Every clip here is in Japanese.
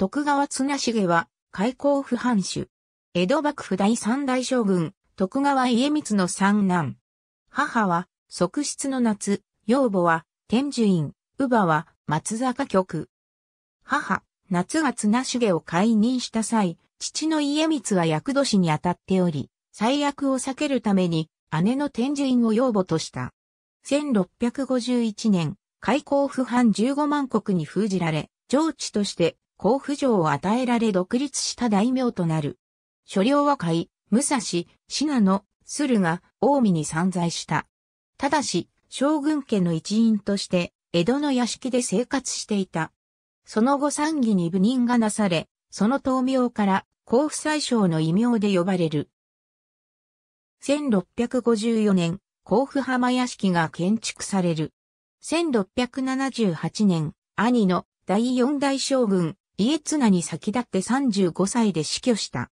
徳川綱重は、開港府藩主。江戸幕府第三代将軍、徳川家光の三男。母は、側室の夏、養母は、天寿院、乳母は、松坂局。母、夏が綱重を解任した際、父の家光は役年に当たっており、最悪を避けるために、姉の天寿院を養母とした。1651年、開港府藩15万国に封じられ、上地として甲府城を与えられ独立した大名となる。所領和解、武蔵、信濃、駿河、近江に散在した。ただし、将軍家の一員として、江戸の屋敷で生活していた。その後参議に部人がなされ、その闘名から、甲府宰相の異名で呼ばれる。1654年、甲府浜屋敷が建築される。1678年、兄の第四代将軍、家綱に先立って35歳で死去した。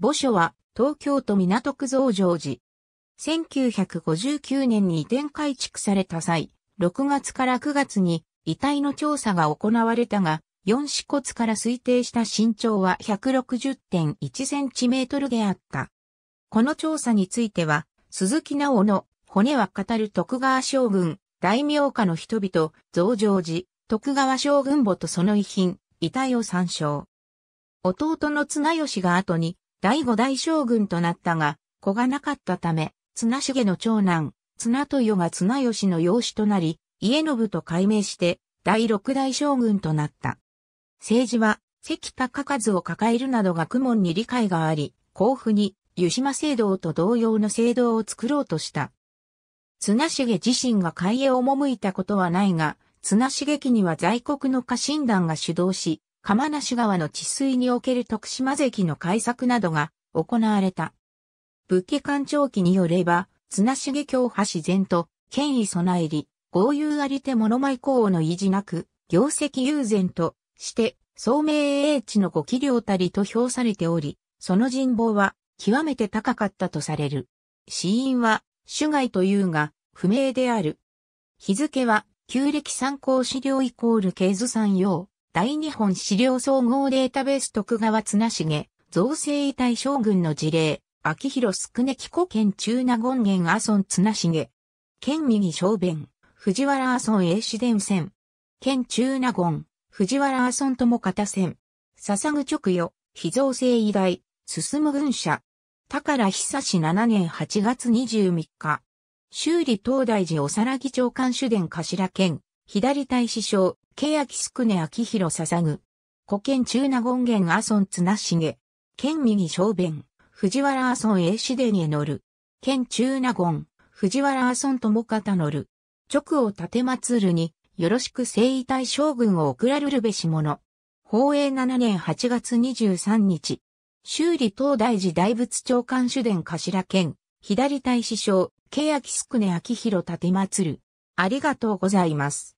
墓所は東京都港区増上寺。1959年に移転改築された際、6月から9月に遺体の調査が行われたが、4死骨から推定した身長は 160.1cm であった。この調査については、鈴木直の骨は語る徳川将軍、大名家の人々、増上寺、徳川将軍墓とその遺品、遺体を参照。弟の綱吉が後に、第五代将軍となったが、子がなかったため、綱重の長男、綱豊が綱吉の養子となり、家信と改名して、第六代将軍となった。政治は、関高和を抱えるなどが苦問に理解があり、甲府に、湯島聖堂と同様の聖堂を作ろうとした。綱重自身が海へ赴いたことはないが、綱茂木には在国の家臣団が主導し、釜無川の治水における徳島関の改作などが行われた。武家官長期によれば、綱茂京派自然と、権威備えり、豪遊ありて物舞公王の維持なく、業績悠然として、聡明英知のご器量たりと評されており、その人望は極めて高かったとされる。死因は、主外というが、不明である。日付は、旧暦参考資料イコール経図産用、大日本資料総合データベース徳川綱重、造成遺体将軍の事例、秋広宿根紀古県中納言源阿孫綱重。県右小弁、藤原阿孫英子伝線。県中納言、藤原阿孫友方線。笹具直与、非造成遺体、進軍社。宝久市7年8月23日。修理東大寺おさらぎ長官主殿頭兼、左大師匠、ケアキスクネ明弘捧ぐ。古剣中納言言阿孫綱重。剣右小弁、藤原阿孫英子殿へ乗る。剣中納言、藤原阿孫友方乗る。直を立て祭るに、よろしく征夷大将軍を送られるべし者。宝永7年8月23日。修理東大寺大仏長官主殿頭兼、左大師匠、ケすくねクネ秋広立てまつる。ありがとうございます。